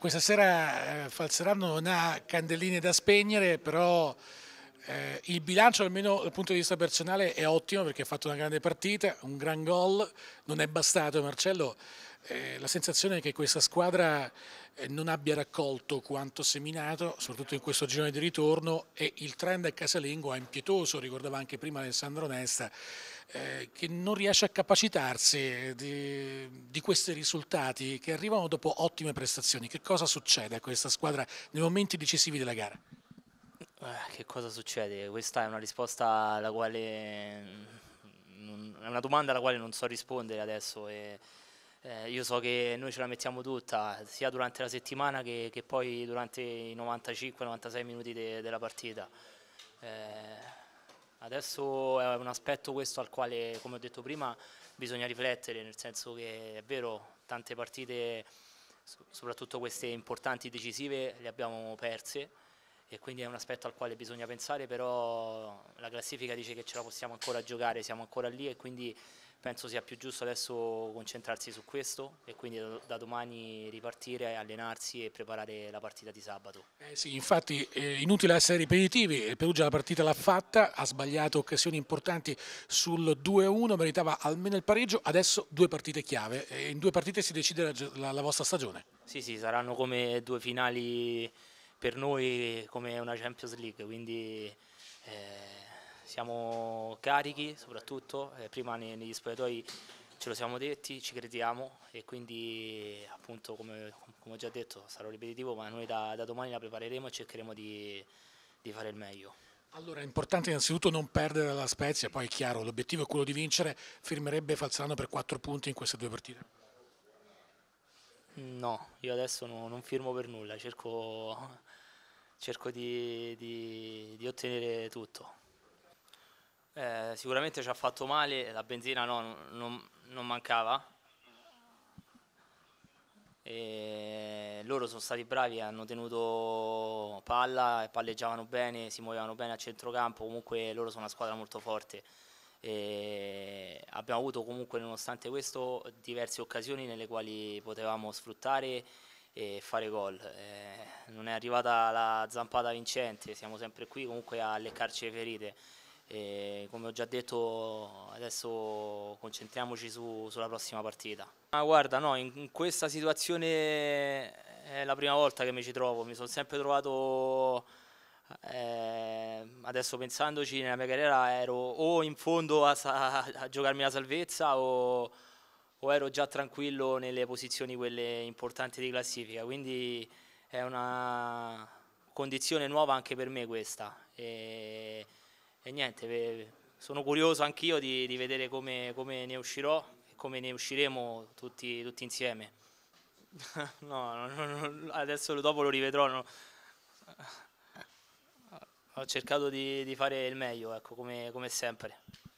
questa sera eh, Falzerano non ha candeline da spegnere, però eh, il bilancio almeno dal punto di vista personale è ottimo perché ha fatto una grande partita, un gran gol, non è bastato Marcello eh, la sensazione è che questa squadra eh, non abbia raccolto quanto seminato, soprattutto in questo girone di ritorno e il trend a casalingo è impietoso, ricordava anche prima Alessandro Nesta, eh, che non riesce a capacitarsi eh, di, di, questi risultati che arrivano dopo ottime prestazioni. Che cosa succede a questa squadra nei momenti decisivi della gara? che cosa succede? Questa è una risposta alla quale... Mm, è una domanda alla quale non so rispondere adesso. E eh, io so che noi ce la mettiamo tutta, sia durante la settimana che, che poi durante i 95-96 minuti de, della partita. Eh, adesso è un aspetto questo al quale, come ho detto prima, bisogna riflettere, nel senso che è vero, tante partite, soprattutto queste importanti e decisive, le abbiamo perse e quindi è un aspetto al quale bisogna pensare, però la classifica dice che ce la possiamo ancora giocare, siamo ancora lì e quindi penso sia più giusto adesso concentrarsi su questo e quindi da domani ripartire, allenarsi e preparare la partita di sabato. Eh sì, infatti è eh, inutile essere ripetitivi, il eh, Perugia la partita l'ha fatta, ha sbagliato occasioni importanti sul 2-1, meritava almeno il pareggio, adesso due partite chiave, e in due partite si decide la, la, la vostra stagione. Sì, sì, saranno come due finali per noi come una Champions League, quindi siamo carichi soprattutto, eh, prima negli spogliatoi ce lo siamo detti, ci crediamo e quindi appunto come, come ho già detto sarò ripetitivo ma noi da, da domani la prepareremo e cercheremo di, di fare il meglio. Allora è importante innanzitutto non perdere la Spezia, poi è chiaro l'obiettivo è quello di vincere, firmerebbe Falzano per 4 punti in queste due partite? Mm, no, io adesso no, non firmo per nulla, cerco, cerco di, di, di ottenere tutto. Eh, sicuramente ci ha fatto male, la benzina no, non, non mancava. E loro sono stati bravi, hanno tenuto palla, palleggiavano bene, si muovevano bene a centrocampo, comunque loro sono una squadra molto forte. E abbiamo avuto comunque nonostante questo diverse occasioni nelle quali potevamo sfruttare e fare gol. Eh, non è arrivata la zampata vincente, siamo sempre qui comunque a leccarci le ferite. E come ho già detto, adesso concentriamoci su, sulla prossima partita. Ma guarda, no, in, in questa situazione è la prima volta che mi ci trovo, mi sono sempre trovato eh, adesso pensandoci nella mia carriera ero o in fondo a, a giocarmi la salvezza o, o, ero già tranquillo nelle posizioni quelle importanti di classifica, quindi è una condizione nuova anche per me questa. E e niente, sono curioso anch'io di, di, vedere come, come, ne uscirò e come ne usciremo tutti, tutti insieme. no, no, no, adesso dopo lo rivedrò. Ho cercato di, di, fare il meglio, ecco, come, come sempre.